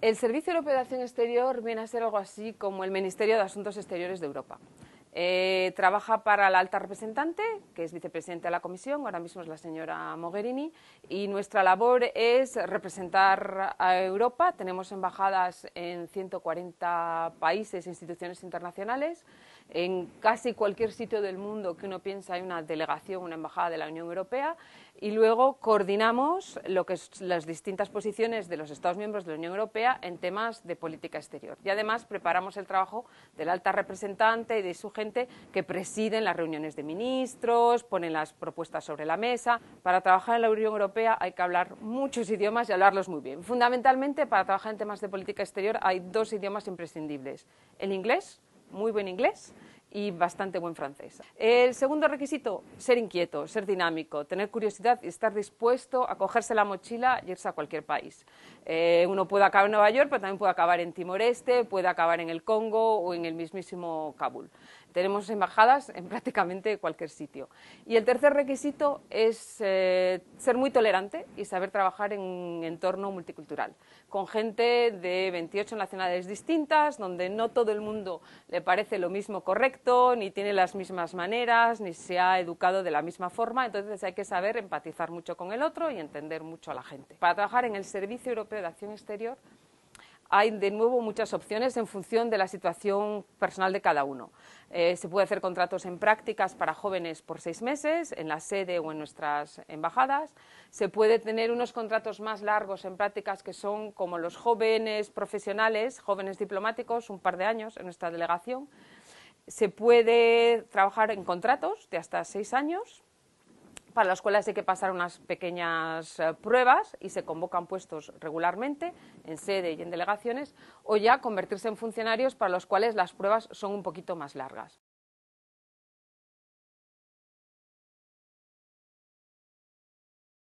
El Servicio Europeo de Acción Exterior viene a ser algo así como el Ministerio de Asuntos Exteriores de Europa. Eh, trabaja para la alta representante, que es Vicepresidente de la Comisión, ahora mismo es la señora Mogherini, y nuestra labor es representar a Europa. Tenemos embajadas en 140 países, e instituciones internacionales. En casi cualquier sitio del mundo que uno piensa hay una delegación, una embajada de la Unión Europea. Y luego coordinamos lo que las distintas posiciones de los Estados miembros de la Unión Europea en temas de política exterior. Y además preparamos el trabajo de la alta representante y de su gente que presiden las reuniones de ministros, ponen las propuestas sobre la mesa. Para trabajar en la Unión Europea hay que hablar muchos idiomas y hablarlos muy bien. Fundamentalmente, para trabajar en temas de política exterior hay dos idiomas imprescindibles. El inglés, muy buen inglés, y bastante buen francés. El segundo requisito, ser inquieto, ser dinámico, tener curiosidad y estar dispuesto a cogerse la mochila y e irse a cualquier país. Eh, uno puede acabar en Nueva York, pero también puede acabar en Timor-Este, puede acabar en el Congo o en el mismísimo Kabul. Tenemos embajadas en prácticamente cualquier sitio. Y el tercer requisito es eh, ser muy tolerante y saber trabajar en un entorno multicultural, con gente de 28 nacionalidades distintas, donde no todo el mundo le parece lo mismo correcto, ni tiene las mismas maneras, ni se ha educado de la misma forma. Entonces hay que saber empatizar mucho con el otro y entender mucho a la gente. Para trabajar en el Servicio Europeo de Acción Exterior hay de nuevo muchas opciones en función de la situación personal de cada uno. Eh, se puede hacer contratos en prácticas para jóvenes por seis meses en la sede o en nuestras embajadas. Se puede tener unos contratos más largos en prácticas que son como los jóvenes profesionales, jóvenes diplomáticos, un par de años en nuestra delegación. Se puede trabajar en contratos de hasta seis años para las cuales hay que pasar unas pequeñas eh, pruebas y se convocan puestos regularmente en sede y en delegaciones o ya convertirse en funcionarios para los cuales las pruebas son un poquito más largas.